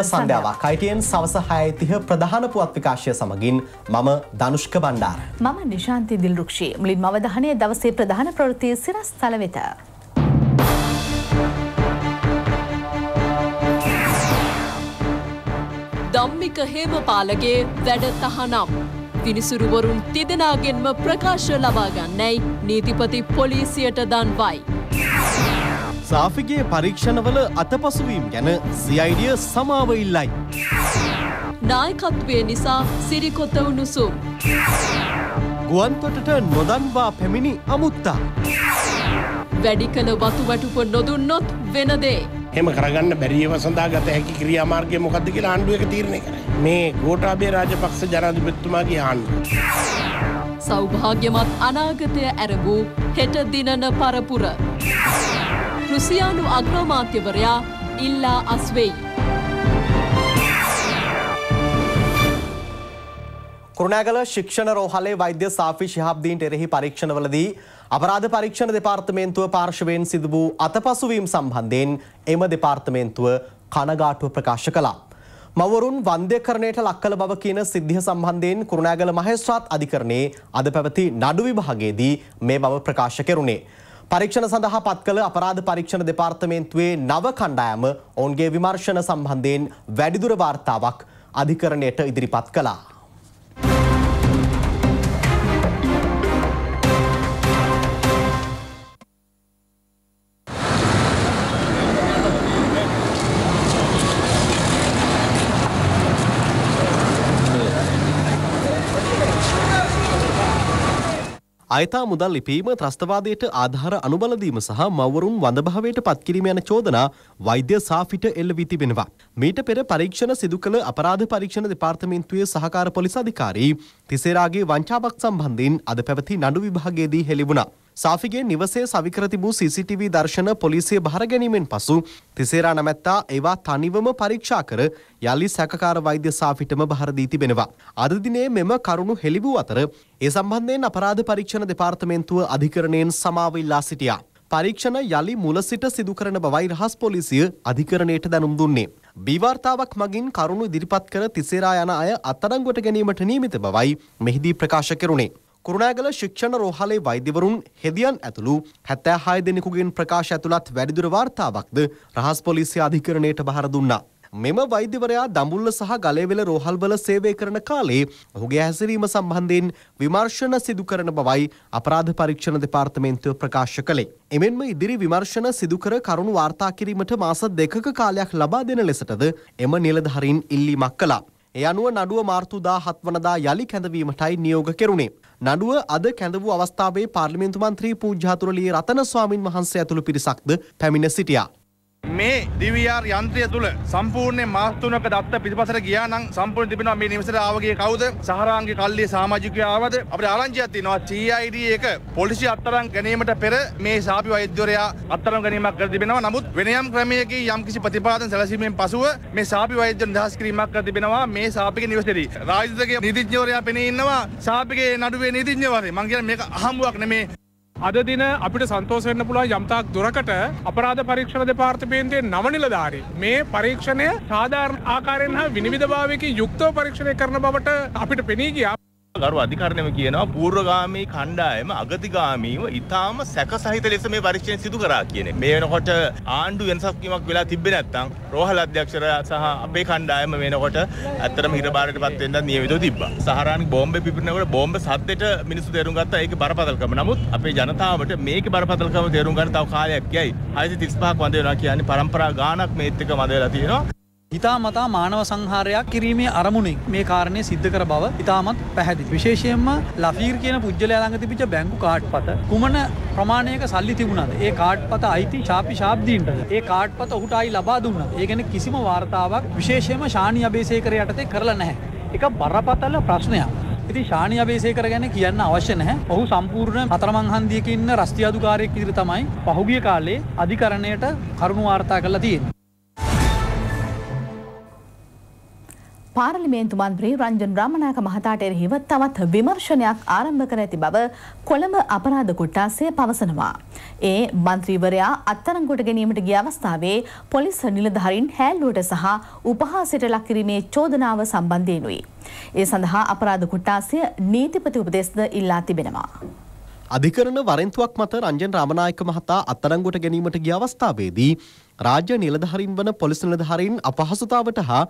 සුබ සන්ධ්‍යාවක් අයිටයෙන් සවස හයතිහ ප්‍රධාන පුවත් විකාශය සමගින් මම ධනුෂ්ක බණ්ඩාර. මම නිශාන්ති දිල්රුක්ෂි මුලින් මවධනය දවසේ ප්‍රධාන ප්‍රවෘතිය සිරස් තල වෙත. දම්මික හේමපාලගේ වැඩ තහනම්. විනිසුරුවරුන් තිදෙනගෙන්ම ප්‍රකාශ ලබාගන්නැයි නීතිපති පොලිසියට දන්වයි. ට්‍රාෆිගේ පරීක්ෂණවල අතපසුවීම් ගැන සියයිඩිය සමාව ඉල්ලයි. නායකත්වය නිසා සිරිකොත උණුසුම්. ගුවන්තොටට නොදන්වා පැමිණි අමුත්තා. වැඩි කළ වතුවටුප නොදුන්නොත් වෙනදේ. හෙම කරගන්න බැරිව සඳහා ගත හැකි ක්‍රියාමාර්ගය මොකක්ද කියලා ආණ්ඩුව එක තීරණය කරයි. මේ ගෝඨාභය රාජපක්ෂ ජනාධිපතිතුමාගේ ආණ්ඩුව. සෞභාග්‍යමත් අනාගතය ඇරඹූ හෙට දිනන පරපුර. රුසියානු අග්‍රාමාත්‍යවරයා ඉල්ලා අස්වෙයි. කුරුණෑගල ශික්ෂණ රෝහලේ වෛද්‍ය සාෆි ශිහාබ්දීන්ට එරෙහි පරීක්ෂණවලදී අපරාධ පරීක්ෂණ දෙපාර්තමේන්තුව පාර්ශවයෙන් සිදු වූ අතපසුවීම් සම්බන්ධයෙන් එම දෙපාර්තමේන්තුව කනගාටුව ප්‍රකාශ කළා. මවරුන් වන්ද්‍යකරණයට ලක් කළ බව කියන සිද්ධිය සම්බන්ධයෙන් කුරුණෑගල මහේස්ත්‍රාත් අධිකරණයේ අද පැවති නඩු විභාගයේදී මේ බව ප්‍රකාශ කෙරුණේ. පරීක්ෂණ සඳහා පත් කළ අපරාධ පරීක්ෂණ දෙපාර්තමේන්තුවේ නව කණ්ඩායම ඔවුන්ගේ විමර්ශන සම්බන්ධයෙන් වැඩිදුර වාර්තාවක් අධිකරණයට ඉදිරිපත් කළා. අයතා මුදල් ලිපීම ත්‍රස්තවාදයට ආධාර අනුබලදීම සහ මවරුන් වඳභාවයට පත්කිරීම යන චෝදනා වෛද්‍ය සාෆිට එල්ල වී තිබෙනවා. මීට පෙර පරීක්ෂණ සිදු කළ අපරාධ පරීක්ෂණ දෙපාර්තමේන්තුවේ සහකාර පොලිස් අධිකාරී තිසේරාගේ වංචාවක් සම්බන්ධයෙන් අද පැවති නඩු විභාගයේදී හෙළිවුණා. සාෆිගේ නිවසේ සවිකර තිබූ CCTV දර්ශන පොලිසිය බහර ගැනීමෙන් පසු තිසේරා නැමැත්තා ඒවා තනිවම පරීක්ෂා කර යලි සැකකාර වෛද්‍ය සාෆිටම බහර දී තිබෙනවා. අද දිනේ මෙම කරුණු හෙළි වූ අතර ඒ සම්බන්ධයෙන් අපරාධ පරීක්ෂණ දෙපාර්තමේන්තුව අධිකරණයෙන් සමාව ඉල්ලා සිටියා. පරීක්ෂණ යළි මුල සිට සිදුකරන බවයි රහස් පොලිසිය අධිකරණයට දැනුම් දුන්නේ. බිවාර්තාවක් මගින් කරුණු ඉදිරිපත් කර තිසේරා යන අය අත්අඩංගුවට ගැනීමට නියමිත බවයි මෙහිදී ප්‍රකාශ කෙරුණේ. කුරුණෑගල ශික්ෂණ රෝහලේ වෛද්‍යවරුන් හෙදියන් ඇතුළු හැත්තෑ හය දෙනෙකුගෙන් ප්‍රකාශ ඇතුළත් වැඩිදුර වාර්තාවක්ද රහස් පොලිසි අධිකරණයට බහර දුන්නා. මෙම වෛද්‍යවරයා දඹුල්ල සහ ගලේවෙල රෝහල්වල සේවය කරන කාලේ ඔහුගේ හැසිරීම සම්බන්ධයෙන් විමර්ශන සිදු කරන බවයි අපරාධ පරීක්ෂණ දෙපාර්තමේන්තුව ප්‍රකාශ කළේ. එමෙන්ම ඉදිරි විමර්ශන සිදුකර කරුණු වාර්තා කිරීමට මාස දෙකක කාලයක් ලබා දෙන ලෙසටද එම නිලධාරීන් ඉල්ලීමක් කළා. ඒ අනුව නඩුව මාර්තු 17 වනදා යලි කැඳවීමටයි නියෝග කෙරුණේ. නඩුව අද කැඳවූ අවස්ථාවේ පාර්ලිමේන්තු මන්ත්‍රී පූජ්‍යතුරලී රතන ස්වාමින් වහන්සේ ඇතුළු පිරිසක්ද පැමිණ සිටියා. මේ DVR යන්ත්‍රය තුල සම්පූර්ණයෙන් මාස තුනක දත්ත පිටිපසට ගියා නම් සම්පූර්ණ තිබෙනවා මේ නිවසට ආවගේ කවුද සහරාංගේ කල්ලිය සමාජිකයෝ ආවද අපිට ආරංචියක් තියෙනවා TID එක පොලිසිය අත්තරන් ගැනීමට පෙර මේ ශාපි වෛද්‍යවරයා අත්තරන් ගැනීමක් කර තිබෙනවා නමුත් වෙනයම් ක්‍රමයකින් යම්කිසි ප්‍රතිපාදන සැලසීමෙන් පසුව මේ ශාපි වෛද්‍ය නිදහස් කිරීමක් කර තිබෙනවා මේ ශාපිගේ නිවසේදී රාජ්‍යගේ නීතිඥවරයා පෙනී ඉන්නවා ශාපිගේ නඩුවේ නීතිඥවරයා මම කියන්නේ මේක අහඹුවක් නෙමේ අද දින අපිට සන්තෝෂ වෙන්න පුළුවන් යම්තාක් දුරකට අපරාධ පරීක්ෂණ දෙපාර්තමේන්තුවේ නව නිලධාරී මේ පරීක්ෂණය සාධාරණ ආකාරයෙන් හා විනිවිදභාවයකින් යුක්තව පරීක්ෂණය කරන බවට අපිට පෙනී ගියා ගරු අධිකරණයම කියනවා පූර්වගාමී කණ්ඩායම අගතිගාමීව ඉතාම සැකසහිත ලෙස මේ පරීක්ෂණ සිදු කරා කියන්නේ. මේ වෙනකොට ආණ්ඩු වෙනසක් වීමක් වෙලා තිබ්බේ නැත්නම් රෝහල අධ්‍යක්ෂකයා සහ අපේ කණ්ඩායම වෙනකොට ඇත්තටම හිරබාරයටපත් වෙන්නත් නියමිතව තිබ්බා. සහරාන් බෝම්බේ පිපිරෙනකොට බෝම්බ සද්දෙට මිනිස්සු තේරුම් ගත්තා ඒකේ බරපතලකම. නමුත් අපේ ජනතාවට මේකේ බරපතලකම තේරුම් ගන්න තව කාලයක් ගියයි. 635ක් වඳ වෙනවා කියන්නේ પરම්පරා ගාණක් මේත් එක වඳ වෙලා තියෙනවා. හිතා මතා මානව සංහාරයක් කිරීමේ අරමුණෙන් මේ කාරණය සිද්ධ කර බව ඉතාමත් පැහැදිලි. විශේෂයෙන්ම ලෆීර් කියන පුද්ගලයා ළඟ තිබිච්ච බැංකු කාඩ්පත කුමන ප්‍රමාණයක සල්ලි තිබුණාද? ඒ කාඩ්පත අයිති ශාපි ශාබ්දීන්ටද? ඒ කාඩ්පත ඔහුට ආයි ලබා දුන්නා. ඒ ගැන කිසිම වාර්තාවක් විශේෂයෙන්ම ශානි අබේසේකර යටතේ කරලා නැහැ. ඒක බරපතල ප්‍රශ්නයක්. ඉති ශානි අබේසේකර ගැන කියන්න අවශ්‍ය නැහැ. ඔහු සම්පූර්ණ අතරමං හන්දියක ඉන්න රස්තියාදුකාරයෙක් විදිහට තමයි පහුගිය කාලේ අධිකරණයට කරුණු වාර්තා කළා තියෙන්නේ. පාර්ලිමේන්තු මන්ත්‍රී රංජන් රාමනායක මහතාට එරෙහිව තවත් විමර්ශනයක් ආරම්භ කර ඇති බව කොළඹ අපරාධ කොට්ටාසය පවසනවා. ඒ මන්ත්‍රීවරයා අත්තරංගොට ගැනීමට ගිය අවස්ථාවේ පොලිස් නිලධාරීන් හැල්ලුවට සහ උපහාසයට ලක්කිරීමේ චෝදනාව සම්බන්ධයෙනුයි. ඒ සඳහා අපරාධ කොට්ටාසය නීතිපති උපදේශද ඉල්ලා තිබෙනවා. අධිකරණ වරෙන්තුවක් මත රංජන් රාමනායක මහතා අත්තරංගොට ගැනීමට ගිය අවස්ථාවේදී රාජ්‍ය නිලධහරින් වන පොලිස් නිලධහරින් අපහසුතාවට හා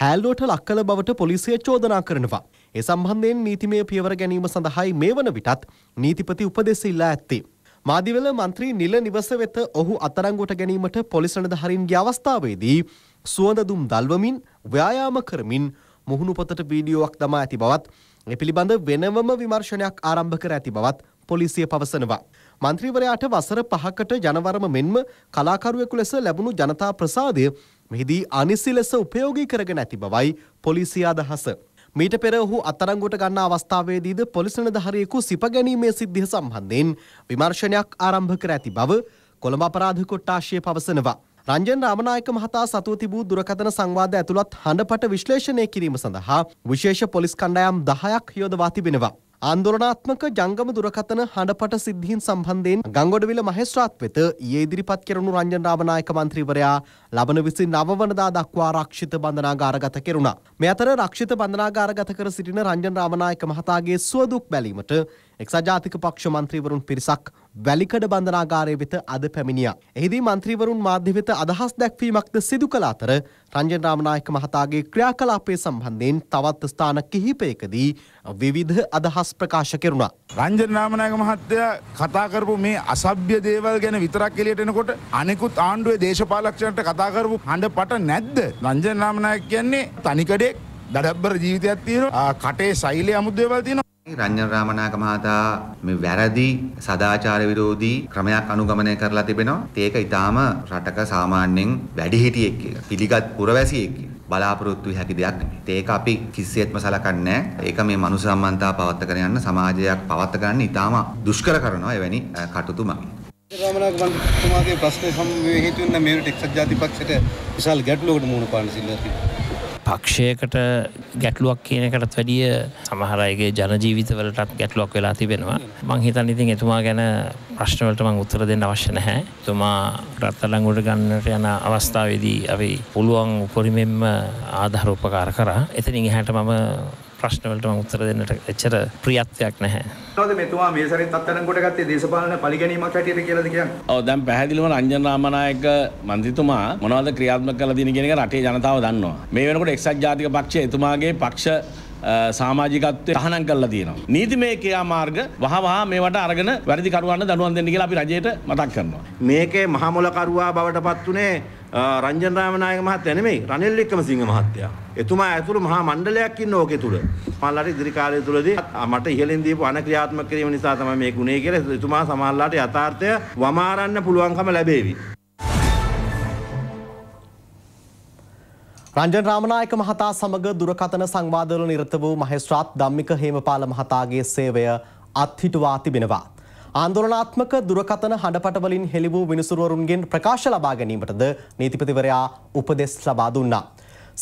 හෑල්ලුවට ලක්කල බවට පොලිසිය චෝදනා කරනවා. ඒ සම්බන්ධයෙන් නීතිමය පියවර ගැනීම සඳහායි මේ වන විටත් නීතිපති උපදෙස් ඉල්ලා ඇත්තේ. මාදිවල මන්ත්‍රී නිල නිවස වෙත ඔහු අතරංගොට ගැනීමට පොලිසනද හරින්ගේ අවස්ථාවේදී සුවඳ දුම් දල්වමින් ව්‍යායාම කරමින් මුහුණු පොතට වීඩියෝවක් දමා ඇති බවත් ඒ පිළිබඳ වෙනවම විමර්ශනයක් ආරම්භ කර ඇති බවත් පොලිසිය පවසනවා. මන්ත්‍රීවරයාට වසර 5කට ජනවරම මෙන්ම කලාකරුවෙකු ලෙස ලැබුණු ජනතා ප්‍රසාදය මෙහිදී අනිසි ලෙස උපයෝගී කරගෙන ඇති බවයි පොලිසිය අදහස. මීට පෙර ඔහු අත්අඩංගුවට ගන්න අවස්ථාවේදීද පොලිස් නිලධාරියෙකු සිප ගැනීමේ සිද්ධිය සම්බන්ධයෙන් විමර්ශනයක් ආරම්භ කර ඇති බව කොළඹ අපරාධ කොට්ටාශය පවසනවා. රංජන් රාමනායක මහතා සතුව තිබූ දුරකථන සංවාද ඇතුළත් හඬපට විශ්ලේෂණය කිරීම සඳහා විශේෂ පොලිස් කණ්ඩායම් 10ක් යොදවා තිබෙනවා. ආන්දෝලනාත්මක ජංගම දුරකථන හඬපට සිද්ධීන් සම්බන්ධයෙන් ගංගොඩවිල මහේස්ත්‍රාත් වෙත ඊයේ ඉදිරිපත් කෙරුණු රංජන් රාමනායක මන්ත්‍රීවරයා ලබන 29 වනදා දක්වා ආරක්ෂිත බන්ධනාගාරගත කෙරුණා. මේ අතර ආරක්ෂිත බන්ධනාගාරගත කර සිටින රංජන් රාමනායක මහතාගේ සුවදුක් බැලීමට එක්සත් ජාතික පක්ෂ මන්ත්‍රීවරුන් පිරිසක් වැලිකඩ බන්ධනාගාරය වෙත අද පැමිණියා. එහිදී මන්ත්‍රීවරුන් මාධ්‍ය වෙත අදහස් දැක්වීමක්ද සිදු කළ අතර රංජන් රාමනායක මහතාගේ ක්‍රියාකලාපය සම්බන්ධයෙන් තවත් ස්ථාන කිහිපයකදී විවිධ අදහස් ප්‍රකාශ කෙරුණා. රංජන් රාමනායක මහත්තයා කතා කරපු මේ අසභ්‍ය දේවල් ගැන විතරක් එළියට එනකොට අනෙකුත් ආණ්ඩුවේ දේශපාලකයන්ට කතා කරපු හඬපට නැද්ද? රංජන් රාමනායක කියන්නේ තනිකඩේ දඩබ්බර ජීවිතයක් තියෙනවා. කටේ සෛලයේ අමුද්දේවල් තියෙනවා. රංජන රාමනායක මහතා මේ වැරදි සදාචාර විරෝධී ක්‍රමයක් අනුගමනය කරලා තිබෙනවා. ඒක ඊටාම රටක සාමාන්‍යයෙන් වැඩිහිටියෙක් කියලා. පිළිගත් පුරවැසියෙක් බලාපොරොත්තු හැකි දෙයක් නෙමෙයි. ඒක අපි කිසියෙත්ම සලකන්නේ ඒක මේ මනුස්ස සම්බන්ධතාව පවත්කරන යන සමාජයක් පවත් ගන්න ඊටාම දුෂ්කර කරනවා එවැනි කටයුතු මගින්. රාමනායක මහතුමාගේ ප්‍රශ්නේ සම්බන්ධ හේතුවෙන් මේරට එක්සත් ජාතික පක්ෂයට විශාල ගැටලුවකට මුහුණ පාන්න සිද්ධ වෙනවා. පක්ෂයකට ගැටලුවක් කියනකටත් වැඩිය සමහරයගේ ජනජීවිතවලටත් ගැටලුවක් වෙලා තිබෙනවා මං හිතන් ඉතින් එතුමා ගැන ප්‍රශ්නවලට මං උත්තර දෙන්න අවශ්‍ය නැහැ තුමා රත්තලංගුට ගන්නට යන අවස්ථාවේදී අපි පුළුවන් උපරිමෙන්ම ආධාර උපකාර කරා එතනින් එහැට මම ප්‍රශ්නවලට මම උත්තර දෙන්නට එච්චර ප්‍රියත්වයක් නැහැ. කොහොමද මෙතුමා මේ සැරේ තත්තරන්කොට ගත්තේ දේශපාලන පරිගැනීමක් හැටියට කියලාද කියන්නේ? ඔව් දැන් පැහැදිලිවම රංජන රාමනායක මන්ත්‍රීතුමා මොනවද ක්‍රියාත්මක කරලා තියෙන කියන එක රටේ ජනතාව දන්නවා. මේ වෙනකොට එක්සත් ජාතික පක්ෂය එතුමාගේ පක්ෂ සාමාජිකත්වය තහනම් කරලා තියෙනවා. නීතිමය ක්‍රියාමාර්ග වහවහා මේවට අරගෙන වැරදිකරුවන්ට දඬුවම් දෙන්න කියලා අපි රජයට මතක් කරනවා. මේකේ මහමුලකරුවා බවට පත් උනේ රංජන් රාමනායක මහත්තයා නෙමෙයි රනිල් වික්‍රමසිංහ මහත්තයා. එතුමා ඇතුළු මහා මණ්ඩලයක් ඉන්න ඕකේ තුල. මල්ලාට ඉදිරි කාලය තුලදී මට ඉහළින් දීපු අනක්‍රියාත්මක කිරීම නිසා තමයි මේ ගුණේ කියලා එතුමා සමහරලාට යථාර්ථය වමාරන්න පුළුවන්කම ලැබේවි. රංජන් රාමනායක මහතා සමග දුරකථන සංවාදවල නිරත වූ මහේස්ත්‍රාත් ධම්මික හේමපාල මහතාගේ සේවය අත්හිටුවා තිබෙනවා. ආන්දෝලනාත්මක දුරකථන හඬපටවලින් හෙළි වූ විනිසුරුවරුන්ගෙන් ප්‍රකාශ ලබා ගැනීමටද නීතිපතිවරයා උපදෙස් ලබා දුන්නා.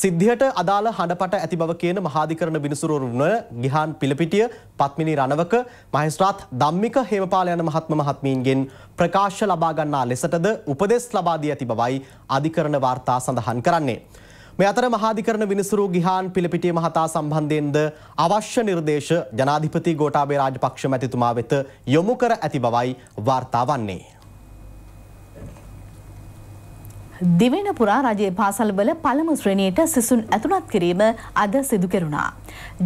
සිද්ධියට අදාළ හඬපට ඇති බව කියන මහාධිකරණ විනිසුරුවරුන් ගිහාන් පිලපිටිය, පත්මිනි රණවක, මහේස්ත්‍රාත් ධම්මික හේමපාල යන මහත්ම මහත්මීන්ගෙන් ප්‍රකාශ ලබා ගන්නා ලෙසටද උපදෙස් ලබා දී ඇති බවයි අධිකරණ වාර්තා සඳහන් කරන්නේ. මේ අතර මහාධිකරණ විනිසුරු ගිහාන් පිලපිටිය මහතා සම්බන්ධයෙන්ද අවශ්‍ය නිර්දේශ ජනාධිපති ගෝඨාභය රාජපක්ෂ මැතිතුමා වෙත යොමු කර ඇති බවයි වාර්තා වන්නේ. දිවෙන පුරා රජයේ පාසල්වල පළමු ශ්‍රේණියට සිසුන් ඇතුළත් කිරීම අද සිදු කෙරුණා.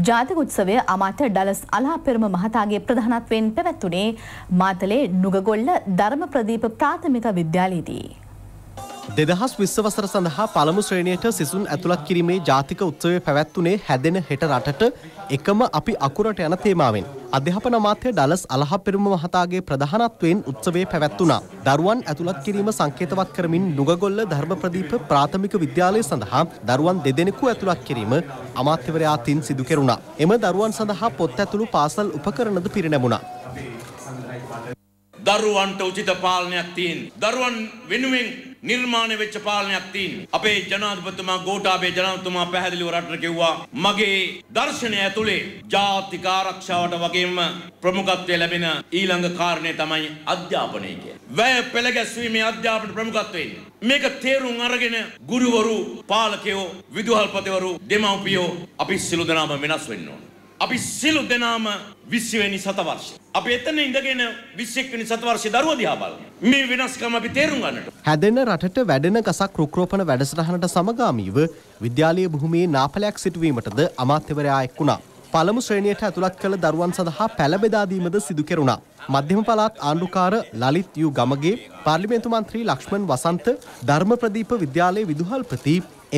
ජාතික උත්සවය අමාත්‍ය ඩලස් අලාපෙරම මහතාගේ ප්‍රධානත්වයෙන් පැවැත්වුණේ මාතලේ නුගගොල්ල ධර්ම ප්‍රදීප ප්‍රාථමික විද්‍යාලයේදී. දෙදහස් විස්ස වසර සඳහා පළමු ශ්‍රේණියට සිසුන් ඇතුළත් කිරීමේ ජාතික උත්සවය පැවැත්වුණේ හැදෙන හෙට රටට එකම අපි අකුරට යන තේමාවෙන්. අධ්‍යාපන අමාත්‍ය ඩලස් අලහපෙරුම මහතාගේ ප්‍රධානත්වයෙන් උත්සවය පැවැත්වුණා. දරුවන් ඇතුළත් කිරීම සංකේතවත් කරමින් නුගගොල්ල ධර්මප්‍රදීප ප්‍රාථමික විද්‍යාලය සඳහා දරුවන් දෙදෙනෙකු ඇතුළත් කිරීම අමාත්‍යවරයා අතින් සිදු කෙරුණා. එම දරුවන් සඳහා පොත් ඇතුළු පාසල් උපකරණද පිරිනැමුණා. දරුවන්ට උචිත පාලනයක් තියෙන්. දරුවන් වෙනුවෙන් නිර්මාණය වෙච්ච පාලනයක් තියෙනවා. අපේ ජනාධිපතිතුමා ගෝඨාභය ජනාධිපතිතුමා පැහැදිලිව රටට කිව්වා මගේ දර්ශනය ඇතුලේ ජාතික ආරක්ෂාවට වගේම ප්‍රමුඛත්වය ලැබෙන ඊළඟ කාරණය තමයි අධ්‍යාපනය කියන්නේ. වැය පෙළ ගැස්වීමේ අධ්‍යාපන ප්‍රමුඛත්වයෙන් මේක තේරුම් අරගෙන ගුරුවරු පාලකයෝ විදුහල්පතිවරු දෙමව්පියෝ අපි සිළු දෙනාම වෙනස් වෙන්න ඕන. අපි සිලු දෙනාම විශ්වවෙනි සතවර්ෂ. අපි එතන ඉඳගෙන විශ්ක්වනි සතවර්ෂ දරුව දිහාබල් මේ වෙනස්කම අපි තේරුම් ගන්නට. හැදෙන රටට වැඩෙන ගසක් රුක්‍රෝපණ වැඩසටහනට සමගාමීව විද්‍යාලය බොහොමේ නාපලයක් සිටුවීමටද අමාත්‍යවරයා එක් වුණා. පළමු ශ්‍රේණියට ඇතුළත් කළ දරුවන් සඳහා පැළබෙදාදීමද සිදු කෙරුණා. මධ්‍යම පළාත් ආණ්ඩුකාර ලලිත් යූ ගමගේ පාර්ලිමේන්තු මන්ත්‍රී ලක්ෂ්මන් වසන්ත ධර්ම ප්‍රදීප විද්‍යාලයේ විදුහල්පති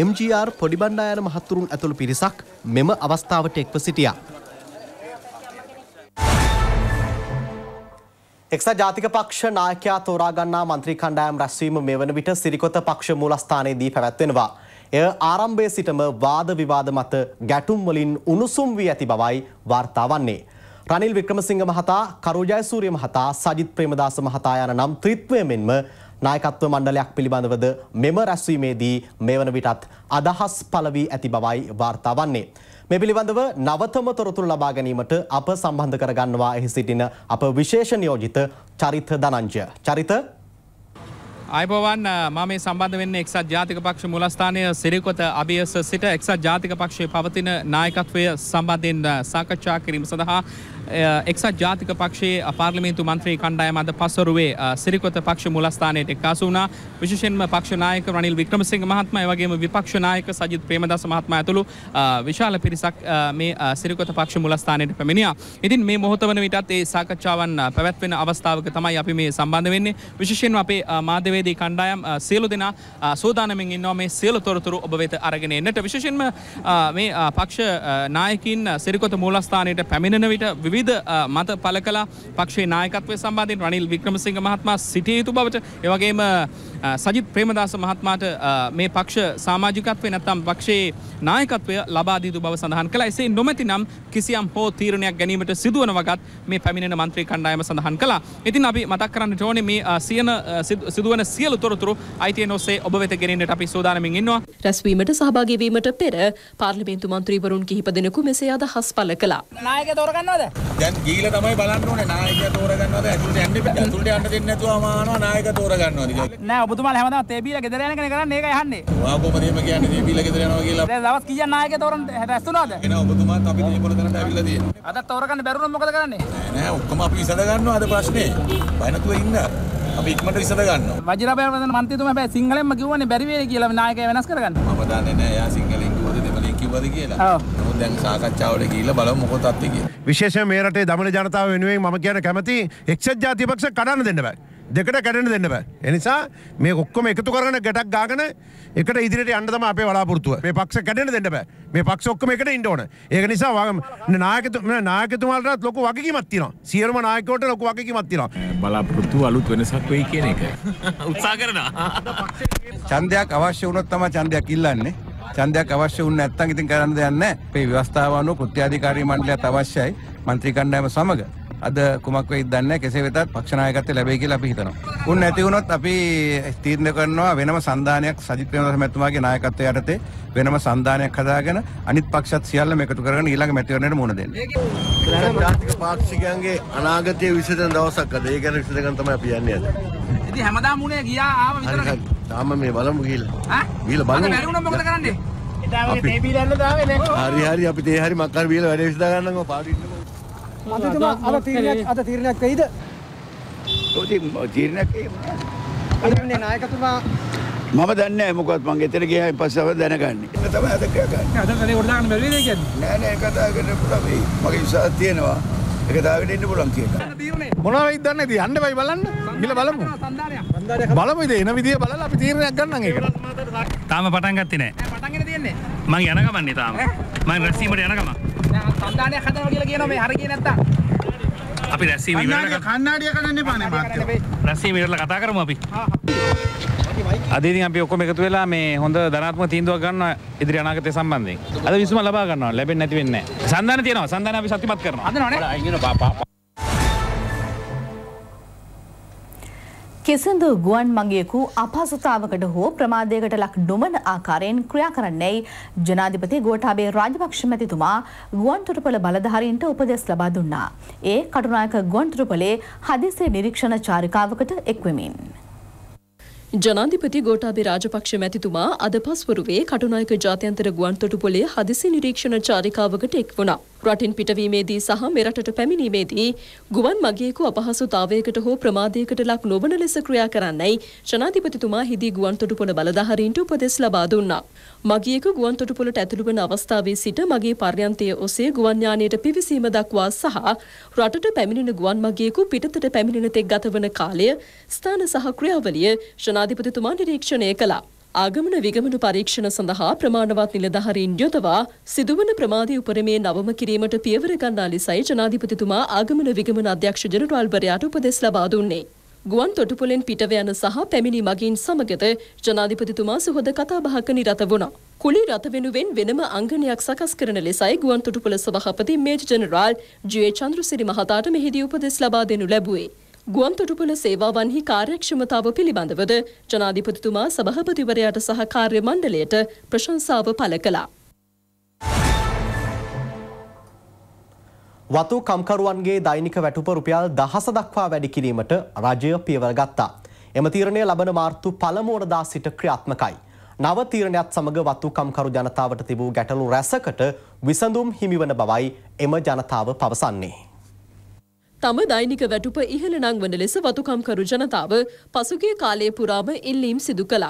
MGR පොඩිබණ්ඩායන මහත්තුරුන් ඇතුළු පිරිසක් මෙම අවස්ථාවට එක්ව සිටියා. එක්ස ජාතික පක්ෂ නායකයා තෝරාගන්නා මන්ත්‍රී කණ්ඩායම් රැස්වීම මෙවන විට සිරිකොත පක්ෂ මූලස්ථානයේදී පැවැත්වෙනවා. එය ආරම්භය සිටම වාද විවාද මත ගැටුම් වලින් උණුසුම් වී ඇති බවයි වාර්තා වන්නේ. රනිල් වික්‍රමසිංහ මහතා, කරු ජයසූරිය මහතා, සජිත් ප්‍රේමදාස මහතා යන නම් ත්‍රිත්වය මෙන්ම නායකත්ව මණ්ඩලයක් පිළිබඳවද මෙම රැස්වීමේදී මේ වන විටත් අදහස් පළවී ඇති බවයි වාර්තා වන්නේ. මේ පිළිබඳව නවතම තොරතුරු ලබා ගැනීමට අප සම්බන්ධ කරගන්නවා එහි සිටින අප විශේෂ නියෝජිත චරිත දනංජය. චරිත අයිබෝවන් මම මේ සම්බන්ධ වෙන්න එක්සත් ජාතික පක්ෂ මුලස්ථානය සිරිකොත අභියස සිට එක්සත් ජාතික පක්ෂයේ පවතින නායකත්වය සම්බන්ධයෙන් සාකච්ඡා කිරීම සඳහා එක්සත් ජාතික පක්ෂයේ පාර්ලිමේන්තු මන්ත්‍රී කණ්ඩායම අද පස්වරුවේ සිරිකොත පක්ෂ මුලස්ථානයට එක්කාසු වුණා. විශේෂයෙන්ම පක්ෂ නායක රනිල් වික්‍රමසිංහ මහත්මයා, ඒ වගේම විපක්ෂ නායක සජිත් ප්‍රේමදාස මහත්මයා ඇතුළු විශාල පිරිසක් මේ සිරිකොත පක්ෂ මුලස්ථානයට පැමිණියා. ඉතින් මේ මොහොත වන විටත් ඒ සාකච්ඡාවන් පැවැත්වෙන අවස්ථාවක තමයි අපි මේ සම්බන්ධ වෙන්නේ. විශේෂයෙන්ම අපේ මාධ්‍යවේදී කණ්ඩායම් සියලු දෙනා සූදානමින් ඉන්නවා මේ සියලු තොරතුරු ඔබ වෙත අරගෙන එන්නට. විශේෂයෙන්ම මේ පක්ෂ නායකින් සිරිකොත මූලස්ථානයට පැමිණෙන විට විධ මත පල කලා පක්ෂේ නායකත්වය සම්බන්ධින් රනිල් වික්‍රමසිංහ මහත්මා සිටිය යුතු බවට එවගේම සජිත් ප්‍රේමදාස මහත්මාට මේ පක්ෂ සාමාජිකත්වය නැත්තම් පක්ෂයේ නායකත්වය ලබාදීතු බව සඳහන් කළ එසේ නොමැති නම් කිසියම් හෝ තීරණයක් ගැනීමට සිදුවන වගත් මේ පැමිණෙන මන්ත්‍රී කණ්ඩායම සඳහන් කළා. ඉතින් අපි මතක් කරන්න ඕනේ මේ සියන සිදුවන සියලු තොරතුරු අයිතියෙන් ඔස්සේ ඔබ වෙත ගෙනෙන්නට අපි සූදානමින් ඉන්නවා. රැස්වීමට සහභාගී වීමට පෙර පාර්ලිමේන්තු මන්ත්‍රීවරුන් කිහිප දෙනෙකු මෙසේ අදහස් පළ කළා. නායකය තෝරගන්නවද? දැන් ගීල තමයි බලන්න ඕනේ නායකය තෝරගන්නවද? ඇතුළට යන්න ඇතුළට යන්න දෙන්නේ නැතුව අමානවා නායකය තෝරගන්නවද කියලා. නෑ ඔබතුමා හැමදාම තේබීල ගෙදර යන කෙනෙක් කරන්නේ ඒක යහන්නේ. ඔයා කොහොමද එහෙම කියන්නේ තේබීල ගෙදර යනවා කියලා? දැන් දවස් කීයක් නායකයා තෝරන්න ඇස්තුණාද? එන ඔබතුමාත් අපි තේබීල තැනට ඇවිල්ලා තියෙනවා. අද තෝරගන්න බැරුණොත් මොකද කරන්නේ? නෑ නෑ ඔක්කොම අපි විසඳ ගන්නවා අද ප්‍රශ්නේ. බය නැතුව ඉන්න. අපි ඉක්මනට විසඳ ගන්නවා. වජිරාබේ වදන මන්ත්‍රීතුමා හැබැයි සිංහලෙන්ම කිව්වනේ බැරි වෙයි කියලා නායකයා වෙනස් කරගන්න. මම දන්නේ නෑ එයා සිංහලෙන් කිව්වද දෙමළෙන් කිව්වද කියලා. ඔව්. දැන් සාකච්ඡාවට ගිහිල්ලා බලමු මොකද තත්ත්වය කියලා. විශේෂයෙන් මේ රටේ දමන ජනතාව වෙනුවෙන් මම කියන කැමති එක්සත් ජාතික පක්ෂ කඩන්න දෙන්න බෑ. දෙකට කැඩෙන දෙන්න බෑ. එනිසා මේ ඔක්කොම එකතු කරන ගැටක් ගාගෙන එකට ඉදිරියට යන්න තමයි අපේ බලාපොරොත්තුව. මේ පක්ෂ කැඩෙන්න දෙන්න බෑ. මේ පක්ෂ ඔක්කොම එකට ඉන්න ඕන. ඒක නිසා නායකතුමා නායකතුමාලටත් ලොකු වගකීමක් තියෙනවා. සියලුම නායකයෝට ලොකු වගකීමක් තියෙනවා. බලාපොරොත්තු අලුත් වෙනසක් වෙයි කියන එක. උත්සාහ කරනවා. ඡන්දයක් අවශ්‍ය වුණොත් තමයි ඡන්දයක් ඉල්ලන්නේ. චන්දයක් අවශ්‍ය උන්න ඇත්තන් ඉතින් කරන්න දෙන්න අපේ ව්‍යවස්ථාවනු කෘත්‍යාධිකාරී මණ්ඩලයත් අවශ්‍යයි මන්ත්‍රී කණ්ඩායම සමඟ අද කුමක් වෙයිද දන්නේ කෙසේ වෙතත් පක්ෂ නායකත්වය ලැබෙයි කියලා අපි හිතනවා. උන් නැති වුණොත් අපි තීරණය කරනවා වෙනම සංධානයක් සජිත් ප්‍රේමදාස මැතිතුමාගේ නායකත්වය යටතේ වෙනම සංධානයක් හදාගෙන අනිත් පක්ෂත් සියල්ලම එකතු කරගෙන ඊළඟ මැතිවරණයට මුහුණ දෙන්න. ජාතික පාක්ෂිකයන්ගේ අනාගතය විසඳන දවසක් අද. ඒ ගැන විසඳගන්න තමයි අපි යන්නේ අද. ඉතින් හැමදාම මුනේ ගියා ආව විතරනේ. තාම මේ බලමු ගිහලා. ඈ? ගිහලා බලමු. අද බැරි වුණොත් මොකද කරන්නේ? හරි හරි අපි තේ හරි මක්කර බියලා වැඩ විසඳා ගන්නකෝ පාටින්න. මන්ත්‍රීතුමා අද තීරණයක් අද තීරණයක් වෙයිද? ඉතින් තීරණයක් ඒ මොකක්ද? නායකතුමා මම දන්නේ මොකත් මගේ එතන ගියායින් පස්සේ තමයි දැනගන්නේ. එන්න තමයි අද කරගන්නේ. අද කලේ උඩලාගෙන බැලුවේද කියන්නේ? නෑ නෑ කතා කරන්න පුළුවන් වෙයි. මගේ විශ්වාසය තියෙනවා. ඒක දාගෙන ඉන්න පුළුවන් කියලා. මොනවා වෙයිද දන්නේ ඉතින් යන්න බයි බලන්න. ගිහලා බලමු. බලමු ඉතින් එන විදිය බලලා අපි තීරණයක් ගන්නම් ඒක. තාම පටන් ගත්තේ නෑ. පටන්ගෙන තියන්නේ. මං යන ගමන්නේ තාම. මං රැස්වීමට යන ගමන. සම්දානයක් හදනවා කියලා කියනවා මේ හරිය නැත්තම්. අපි රැස්වීම ඉවරලා කන්නාඩිය කඩන්න එපා නේ මාත්‍යෝ. රැස්වීම ඉවරලා කතා කරමු අපි. අද ඉතින් අපි ඔක්කොම එකතු වෙලා මේ හොඳ ධනාත්මක තීන්දුවක් ගන්න ඉදිරි අනාගතය සම්බන්ධයෙන්. අද විසුම ලබා ගන්නවා ලැබෙන්නේ නැති වෙන්නේ නැහැ. සම්දාන තියෙනවා. සම්දාන අපි ශක්තිමත් කරනවා. හදනවනේ. කිසිදු ගුවන් මගියකු අපහසුතාවකට හෝ ප්‍රමාදයකට ලක් නොමන ආකාරයෙන් ක්‍රියා කරන්නේයි ජනාධිපති ගෝඨාභය රාජපක්ෂ මැතිතුමා ගුවන්තොටුපළ බලධාරීන්ට උපදෙස් ලබා දුන්නා. ඒ කටුනායක ගුවන්තොටුපළේ හදිසි නිරීක්ෂණ චාරිකාවකට එක්වෙමින්. ජනාධිපති ගෝටාබේ රාජපක්ෂ මැතිතුමා අද පස්වරුවේ කටුනායක ජාත්‍යන්තර ගුවන්තොටුපොලේ හදිසි නිරීක්ෂණ චාරිකාවකට එක් වුණා. රටින් පිටවීමේදී සහ මෙරටට පැමිණීමේදී ගුවන් මගියෙකු අපහසුතාවයකට හෝ ප්‍රමාදයකට ලක් නොවන ලෙස ක්‍රියා කරන්නයි ජනාධිපතිතුමා හිදී ගුවන්තොටුපොළ බලධාරීන්ට උපදෙස් ලබා දුන්නා. මගියෙකු ගුවන්තොටුපොළට ඇතුළු වන අවස්ථාවේ සිට මගේ පර්යන්තය ඔසේ ගුවන්යානයට පිවිසීම දක්වා සහ රටට පැමිණෙන ගුවන් මගියෙකු පිටතට පැමිණෙන තෙක් ගතවන කාලය ස්ථාන සහ ක්‍රියාවලිය ජනාධිපතිතුමා නිරීක්ෂණය කළා. ආගමන විගමන පරීක්ෂණ සඳහා ප්‍රමාණවත් නිලධාරීන් යොදවා සිදුවන ප්‍රමාදය උපරිමේ නවම කිරීමට පියවර ගන්නා ලෙසයි ජනාධිපතිතුමා ආගමන විගමන අධ්‍යක්ෂ ජනරාල්වරයාට උපදෙස් ලබා දුන්නේ. ගුවන් තොටුපොලෙන් පිටව යන සහ පැමිණි මගින් සමගද ජනාධිපතිතුමා සුහද කතාබහක නිරත වුණා. කුලි රත වෙනුවෙන් වෙනම අංගනයක් සකස් කරන ලෙසයි ගුවන් තොටුපොල සභාපති මේජර් ජනරාල් ජේ චන්ද්‍රසිරි මහතාට මෙහිදී උපදෙස් ලබා දෙනු ලැබුවේ. ගුවන්තොටුපළ සේවාවන්හි කාර්යක්ෂමතාව පිළිබඳවද ජනාධිපතිතුමා සභහපතිවරයාට සහ කාර්ය මණ්ඩලයට ප්‍රශංසාව පළ කළා. වතු කම්කරුවන්ගේ දෛනික වැටුප රුපියල් දහස දක්වා වැඩි කිරීමට රජය පියවර ගත්තා. එම තීරණය ලබන මාර්තු පළමුවනදා සිට ක්‍රියාත්මකයි. නව තීරණයත් සමග වතු කම්කරු ජනතාවට තිබූ ගැටලු රැසකට විසඳුම් හිමිවන බවයි එම ජනතාව පවසන්නේ. තම දෛනික වැටුප ඉහළ නංවන ලෙස වතුකම්කරු ජනතාව පසුගිය කාලය පුරාම ඉල්ලීම් සිදු කළා.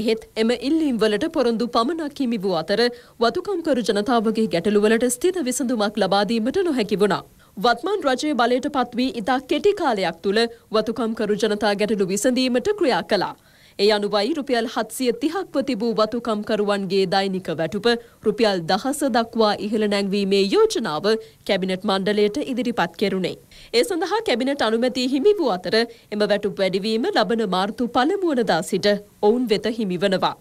එහෙත් එම ඉල්ලීම් වලට පොරොන්දු පමණක් හිමි වූ අතර වතුකම්කරු ජනතාවගේ ගැටලුවලට ස්ථිර විසඳුමක් ලබා දීමට නොහැකි වුණා. වත්මන් රජයේ බලයට පත්වී ඉතා කෙටි කාලයක් තුළ වතුකම්කරු ජනතා ගැටලු විසඳීමට ක්‍රියා කළා. ඒ අනුවයි රුපියල් හත්සිය තිහක්ව තිබූ වතුකම්කරුවන්ගේ දෛනික වැටුප රුපියල් දහස දක්වා ඉහළ නැංවීමේ යෝජනාව කැබිනට් මණ්ඩලයට ඉදිරිපත් කෙරුණේ. ඒ සඳහා කැබිනට අනුමැති හිමි වූ අතර එම වැටුප වැඩිවීම ලබන මාර්තු පළමුුවනදා සිට ඔවුන් වෙත හිමිවනවා.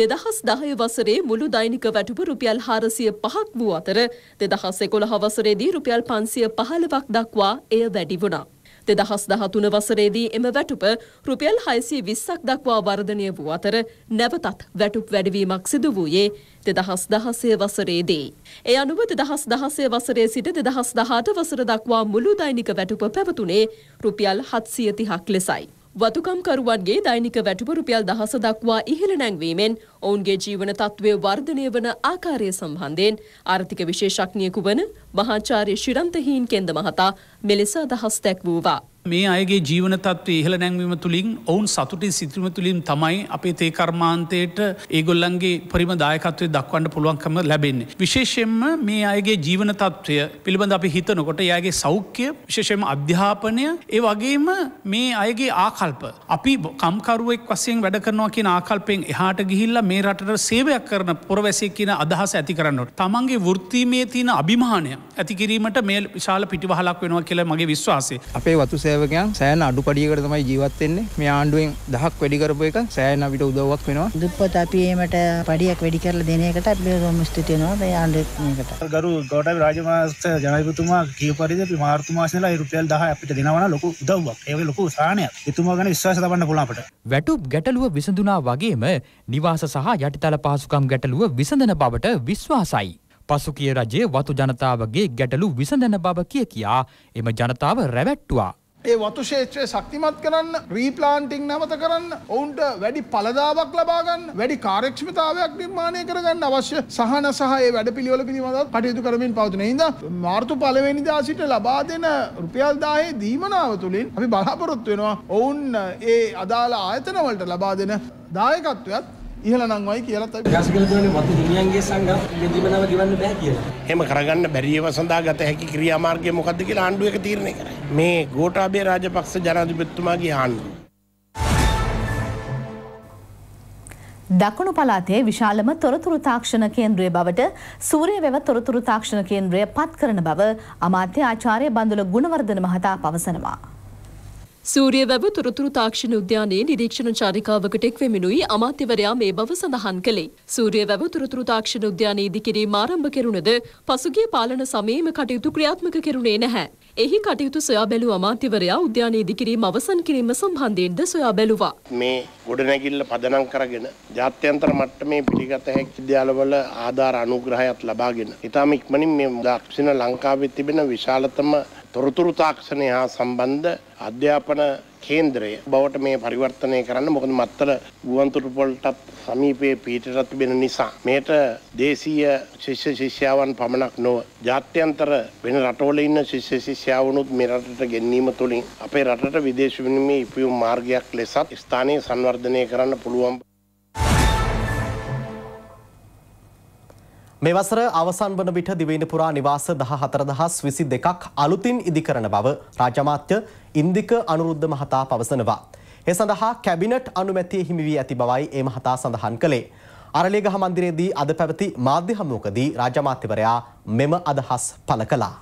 දෙදහස් දහය වසරේ මුළු දෛනික වැටුප රුපියල් හාරසිය පහක් වූ අතර දෙදහස් එකොළ හවසරේදී රුපියල් පන්සිය පහළවක් දක්වා එය වැඩි වුණා. දෙදහස් දහතුන වසරේදී එම වැටුප රුපියල් හයිසිය විස්සක් දක්වා වර්ධනය වූ අතර නැවතත් වැටුප් වැඩවීමක් සිදු වූයේ දෙදහස් දහසය වසරේදී. ඒ අනුව දෙදහස් දහසය වසරේ සිට දෙදහස් දහට වසර දක්වා මුළු දෛනික වැටුප පැවතුනේ රුපියල් හත්සියතිහක් ලෙසයි. වතුකම්කරුවන්ගේ දෛනික වැටුප රුපියල් දහස දක්වා ඉහළ නැංවීමෙන් ඔවුන්ගේ ජීවන තත්ත්වය වර්ධනය වන ආකාරය සම්බන්ධයෙන් ආර්ථික විශේෂඥයෙකු වන මහාචාර්ය ශිරන්තහීන් කෙන්ද මහතා මෙලෙස අදහස් දැක්වූවා. මේ අයගේ ජීවන තත්ව ඉහළ නැංවීම තුළින් ඔවුන් සතුටි සිත්‍රම තුළින් තමයි අපේ තේකර්මාන්තයට ඒගොල්ලන්ගේ පරිම දායකත්වය දක්වන්න පුළුවන්කම ලැබෙන්නේ. විශේෂෙන්ම මේ අයගේ ජීවන තත්ත්වය පිළිබඳ අපි හිතනකොට යාගේ සෞඛ්‍ය විශේෂම අධ්‍යාපනය ඒ වගේම මේ අයගේ ආකල්ප. අපි කම්කරුවෙක් වසයෙන් වැඩ කරනවා කියන ආකල්පයෙන් එහාට ගිහිල්ලා මේ රටට සේවයක් කරන පොරවැසේ කියන අදහස ඇති කරන්නට. තමන්ගේ වෘත්තීමේ තියෙන අභිමානය ඇතිකිරීමට මේ විශාල පිටිවහලක් වෙනවා කියලා මගේ විශ්වාසේ. අපේ වතුසේ සේවකයන් සෑන අඩු පඩියකට තමයි ජීවත්වෙන්නේ මේ ආණ්ඩුවෙන් දහක් වැඩිකරපු එක සෑන අපිට උදව්වක් වෙනවා දුප්පත් අපි ඒමට පඩියක් වැඩි කරලා දෙන එකට අපි බොහොම ස්තුතියනවා මේ ආණ්ඩුවකට ගරු ගෝඨාභය රාජමාස්ටර් ජනාධිපතිතුමා කියපු පරිදි අපි මාර්තු මාසෙලා රුපියල් 10 අපිට දෙනවා නම් ලොකු උදව්වක් ඒක ලොකු සාහනයක් එතුමා ගැන විශ්වාස තබන්න පුළුවන් අපට වැටුප් ගැටලුව විසඳුනා වගේම නිවාස සහ යටිතල පහසුකම් ගැටලුව විසඳන බවට විශ්වාසයි. පසුකිය රජයේ වතු ජනතාවගේ ගැටලු විසඳන බව කිය කියා එම ජනතාව රැවැට්ටවා. ඒ වතු ශේත්‍රය ශක්තිමත් කරන්න රීප්ලාන්ටිං නැවත කරන්න ඔවුන්ට වැඩි පලදාවක් ලබාගන්න වැඩි කාරක්ෂමතාවයක් නිර්මාණය කරගන්න අවශ්‍ය සහන සහය වැඩ පිළිවල පිළිබඳත් කටයුතු කරමින් පවතින හිද මාර්තු පලවෙනිදා සිට ලබා දෙන රුපියල්දාහේ දීමනාව තුළින් අපි බලාපොරොත්තු වෙනවා ඔවුන් ඒ අදාළ ආයතනවලට ලබා දෙන දායකත්වයක්ත් ඉහළ නංවයි කියලත් ගස්කලදන මතු හිමියන්ගේ සංගම් ගෙදීමනාව ගෙවන්න බෑ කියලා. එහෙම කරගන්න බැරිව සඳහා ගත හැකි ක්‍රියාමාර්ගය මොකද්ද කියලා ආණ්ඩුව එක තීරණය කරයි. මේ ගෝඨාභය රාජපක්ෂ ජනාධිපතිතුමාගේ ආණ්ඩුව. දකුණු පළාතේ විශාලම තොරතුරු තාක්ෂණ කේන්ද්‍රය බවට සූරිය වැව තොරතුරු තාක්ෂණ කේන්ද්‍රය පත් කරන බව අමාත්‍ය ආචාර්ය බඳුල ගුණවර්ධන මහතා පවසනවා. සූරියවැව තොරතුරු තාක්ෂණ උද්‍යානයේ නිරීක්ෂණ චාරිකාවකට එක්වෙමිනුයි අමාත්‍යවරයා මේ බව සඳහන් කළේ. සූරියවැව තොරතුරු තාක්ෂණ උද්‍යානයේ ඉදිකිරීම ආරම්භ කෙරුණද පසුගිය පාලන සමයේම කටයුතු ක්‍රියාත්මක කෙරුණේ නැහැ. එහි කටයුතු සොයා බැලූ අමාත්‍යවරයා උද්‍යානයේ ඉදිකිරීම අවසන් කිරීම සම්බන්ධයෙන්ද සොයා බැලුවා. මේ ගොඩනැගිල්ල පදනම් කරගෙන ජාත්‍යන්තර මට්ටමේ පිළිගත හැකි විද්‍යාලවල ආධාර අනුග්‍රහයත් ලබාගෙන ඊටම ඉක්මනින් මේ දක්ෂිණ ලංකාවේ තිබෙන විශාලතම තොරතුරු තාක්ෂණය හා සම්බන්ධ අධ්‍යාපන කේන්ද්‍රය බවට මේ පරිවර්තනය කරන්න මොකද මත්තර ගුවන්තුරුපොල්ටත් සමීපයේ පීටටත් තිබෙන නිසා. මේට දේශීය ශිෂ්‍ය ශිෂ්‍යාවන් පමණක් නොව. ජාත්‍යන්තර වෙන රටෝල ඉන්න ශිෂ්‍ය ශිෂ්‍යාවනුත් මේ රටට ගෙන්වීම තුළින් අපේ රටට විදේශ විනිමේ ඉපියුම් මාර්ගයක් ලෙසත් ස්ථානය සංවර්ධනය කරන්න පුළුවන්. මේ වසර අවසන් වන විට දිවයිනපුරා නිවාස 14222ක් අලුතින් ඉදිකරන බව රාජ්‍යමාත්‍ය ඉන්දික අනුරුද්ධ මහතා පවසනවා. ඒ සඳහා කැබිනට් අනුමැතිය හිමි වී ඇති බවයි ඒ මහතා සඳහන් කළේ. අරලියගහ මන්දිරයේදී අද පැවති මාධ්‍ය හමුවකදී රාජ්‍යමාත්‍යවරයා මෙම අදහස් පළ කළා.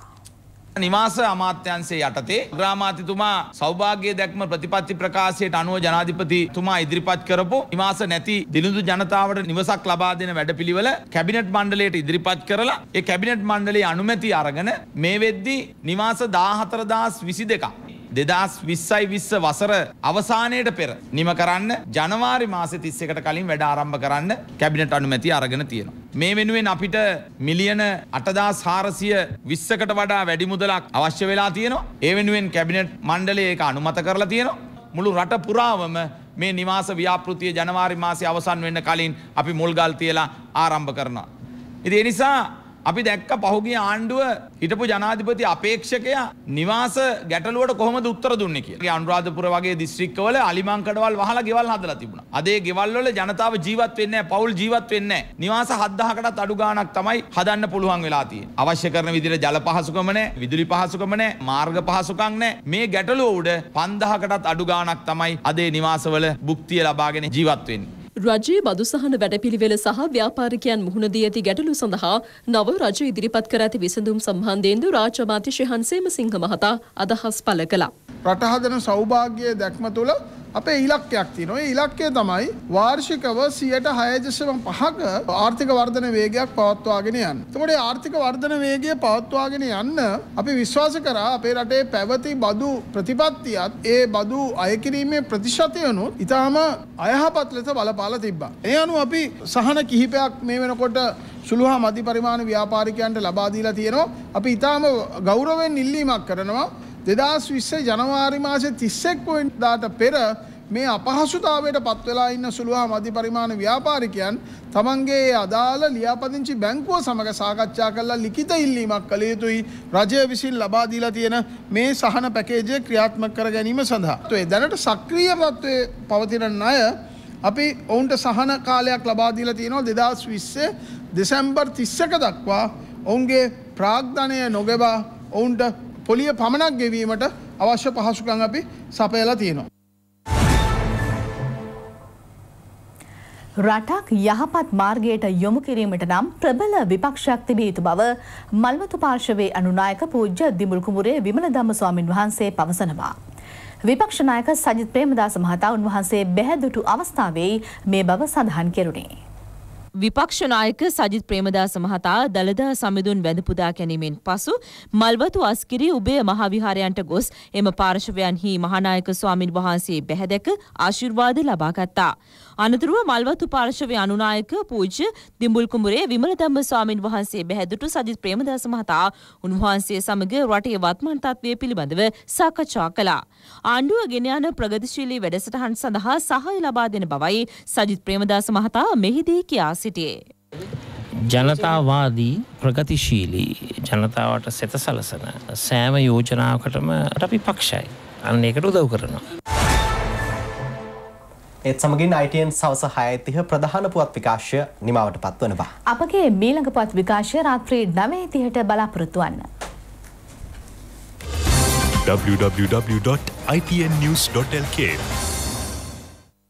නිවාස අමාත්‍යන්සේ යටතේ ග්‍රාමාතිතුමා සෞභාගේ දැක්ම ප්‍රතිපත්ති ප්‍රකාශයට අනුව ජනාධිපතිතුමා ඉදිරිපත් කරපු නිවාස නැති දිලිඳු ජනතාවට නිවසක් ලබා දෙන වැඩපිළිවෙල කැබිනට් මණ්ඩලයට ඉදිරිපත් කරලා ඒ කැබිනට් මණ්ඩලයේ අනුමැති අරගෙන මේ වෙද්දී නිවාස 14022 දෙදස් විස්සයි විස්ස වසර අවසානයට පෙර නිම කරන්න ජනවාරි මාස තිස්සකට කලින් වැඩ ආරම්භ කරන්න කැබිනට අනුමැති අරගෙන තියෙනවා. මේ වෙනුවෙන් අපිට මිලියන අටදස් හාරසිය විස්සකට වඩා වැඩි මුදලක් අවශ්‍ය වෙලා තියෙනවා. ඒ වෙනුවෙන් කැබිනට් මණ්ඩලය ඒක අනුමත කරලා තියෙනවා. මුළු රට පුරාවම මේ නිවාස ව්‍යාපෘතිය ජනවාරි මාසය අවසන් වෙන්න කලින් අපි මුල්ගල් තියලා ආරම්භ කරනවා. ඉතින් ඒ නිසා අපි දැක්ක පහුගිය ආණ්ඩුව හිටපු ජනාධිපති අපේක්ෂකයා නිවාස ගැටලුවට කොහොමද උත්තර දුන්නේ කියලා. අනුරාධපුර වගේ දිස්ත්‍රික්කවල අලිමං කඩවල් වහලා ගෙවල් හදලා තිබුණා. අද ඒ ගෙවල් වල ජනතාව ජීවත් වෙන්නේ නැහැ, පවුල් ජීවත් වෙන්නේ නැහැ. නිවාස 7000කටත් අඩු ගාණක් තමයි හදන්න පුළුවන් වෙලා තියෙන්නේ. අවශ්‍ය කරන විදිහට ජල පහසුකම නැහැ, විදුලි පහසුකම නැහැ, මාර්ග පහසුකම් නැහැ. මේ ගැටලුව උඩ 5000කටත් අඩු ගාණක් තමයි අද ඒ නිවාසවල භුක්තිය ලබාගෙන ජීවත් වෙන්නේ. රජයේ බදු සහන වැඩපිළිවෙල සහ ව්‍යාපාරිකයන් මුහුණ දී ඇති ගැටලු සඳහා නව රජය ඉදිරිපත් කර ඇති විසඳුම් සම්බන්ධයෙන් ද රාජ්‍ය අමාත්‍ය ශ්‍රී හන්සේම සිංහ මහතා අදහස් පළ කළා. රට හදන සෞභාග්‍යයේ දැක්ම තුළ අපේ ඉලක්කයක් තියෙනවා. ඒ ඉලක්කය තමයි වාර්ෂිකව 6.5ක ආර්ථික වර්ධන වේගයක් පවත්වාගෙන යන්න. එතකොට ආර්ථික වර්ධන වේගය පවත්වාගෙන යන්න අපි විශ්වාස කරා අපේ රටේ පැවති බදු ප්‍රතිපත්තියත් ඒ බදු අය කිරීමේ ප්‍රතිශතයනොත් ඊටාම අයහපත් ලෙස බලපාලා තිබ්බා. ඒ අනුව අපි සහන කිහිපයක් මේ වෙනකොට සුළුහා මධි පරිමාණ ව්‍යාපාරිකයන්ට ලබා දීලා තියෙනවා. අපි ඊටාම ගෞරවයෙන් ඉල්ලීමක් කරනවා දෙදස් විස්සේ ජනවාරි මාස තිස්සෙක් පොයින්දාට පෙර මේ අපහසුතාවයට පත්වෙලා ඉන්න සුළුවා මධි පරිමාණ ව්‍යාපාරිකයන් තමන්ගේ අදාළ ලියාපදිංචි බැංකුව සමඟ සාකච්ඡා කරලා ලිඛිත ඉල්ලීමක් කළ යුතුයි රජය විසින් ලබා දීලා තියෙන මේ සහන පැකේජය ක්‍රියාත්මක කර ගැනීම සඳහා. ඒ දැනට සක්‍රීය තත්ත්වයේ පවතින ණය අපි ඔවුන්ට සහන කාලයක් ලබා දීලා තියෙනවා 2020 දෙසැම්බර් 31 දක්වා ඔවුන්ගේ ප්‍රාග්ධනය නොගෙවා ඔවුන්ට පොලිය පමණක් ගෙවීමට අවශ්‍ය පහසුකම් අපි සපයලා තියෙනවා. රටක් යහපත් මාර්ගයට යොමු කිරීමට නම් ප්‍රබල විපක්ෂයක් තිබිය යුතු බව මල්වතු පාර්ශවයේ අනුනායක පූජ්‍ය දිමුල් කුමුරේ විමල ධම්ම ස්වාමින් වහන්සේ පවසනවා. විපක්ෂ නායක සජිත් ප්‍රේමදාස මහතා උන්වහන්සේ බැහැදුටු අවස්ථාවේ මේ බව සඳහන් කෙරුණේ. විපක්ෂ නායක සජිත් ප්‍රේමදාස මහතා දළදා සමිඳුන් වැඳපුදා ගැනීමෙන් පසු මල්වතු අස්කිරි උබේ මහවිහාරයන්ට ගොස් එම පාර්ශවයන්හි මහානායක ස්වාමින් වහන්සේ බැහැදැක ආශිර්වාද ලබා ගත්තා. අනතුරුව මල්වතු පාර්ශවය අනුනායක පූජ්‍ය දිඹුල් කුඹුරේ විමල දම්බ ස්වාමින් වහන්සේ බැහැදුටු සජිත් ප්‍රේමදාස මහතා උන්වහන්සේ සමග රටේ වත්මන් තත්ත්වය පිළිබඳව සාකච්ඡා කළා. ආණ්ඩුව ගෙන යන ප්‍රගතිශීලී වැඩසටහන් සඳහා සහාය ලබා දෙන බවයි සජිත් ප්‍රේමදාස මහතා මෙහිදී කියා සිටියේ. ජනතාවාදී ප්‍රගතිශීලී ජනතාවට සෙත සලසන සෑම යෝජනාවකටම අපි පක්ෂයි. අන්න එකට උදව් කරනවා. ඒත් සමගින් ITN සවස 6:30 ප්‍රධාන පුවත් විකාශය නිමවට පත්වනවා. අපගේ මීළඟ පුවත් විකාශය රාත්‍රී 9:30ට බලාපොරොත්තු වන්න. www.itnnews.lk